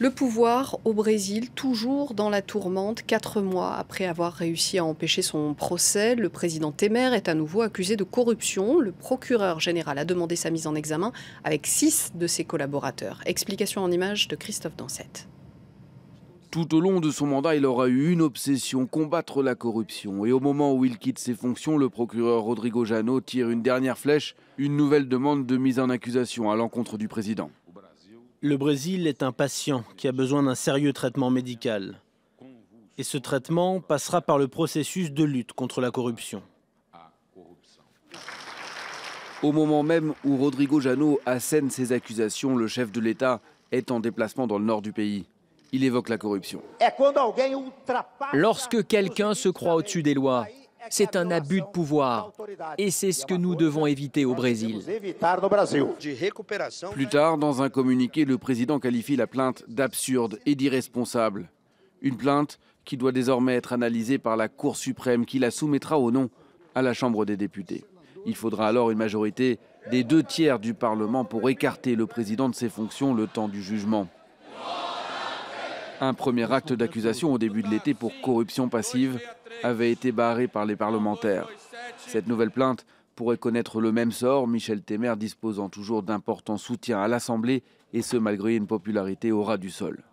Le pouvoir au Brésil, toujours dans la tourmente, quatre mois après avoir réussi à empêcher son procès, le président Temer est à nouveau accusé de corruption. Le procureur général a demandé sa mise en examen avec six de ses collaborateurs. Explication en images de Christophe Dansette. Tout au long de son mandat, il aura eu une obsession, combattre la corruption. Et au moment où il quitte ses fonctions, le procureur Rodrigo Janot tire une dernière flèche, une nouvelle demande de mise en accusation à l'encontre du président. Le Brésil est un patient qui a besoin d'un sérieux traitement médical. Et ce traitement passera par le processus de lutte contre la corruption. Au moment même où Rodrigo Janot assène ses accusations, le chef de l'État est en déplacement dans le nord du pays. Il évoque la corruption. Lorsque quelqu'un se croit au-dessus des lois, c'est un abus de pouvoir et c'est ce que nous devons éviter au Brésil. Plus tard, dans un communiqué, le président qualifie la plainte d'absurde et d'irresponsable. Une plainte qui doit désormais être analysée par la Cour suprême qui la soumettra au nom à la Chambre des députés. Il faudra alors une majorité des deux tiers du Parlement pour écarter le président de ses fonctions le temps du jugement. Un premier acte d'accusation au début de l'été pour corruption passive avait été barré par les parlementaires. Cette nouvelle plainte pourrait connaître le même sort, Michel Temer disposant toujours d'importants soutiens à l'Assemblée, et ce malgré une popularité au ras du sol.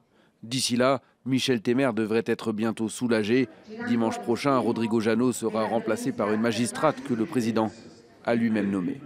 D'ici là, Michel Temer devrait être bientôt soulagé. Dimanche prochain, Rodrigo Janot sera remplacé par une magistrate que le président a lui-même nommée.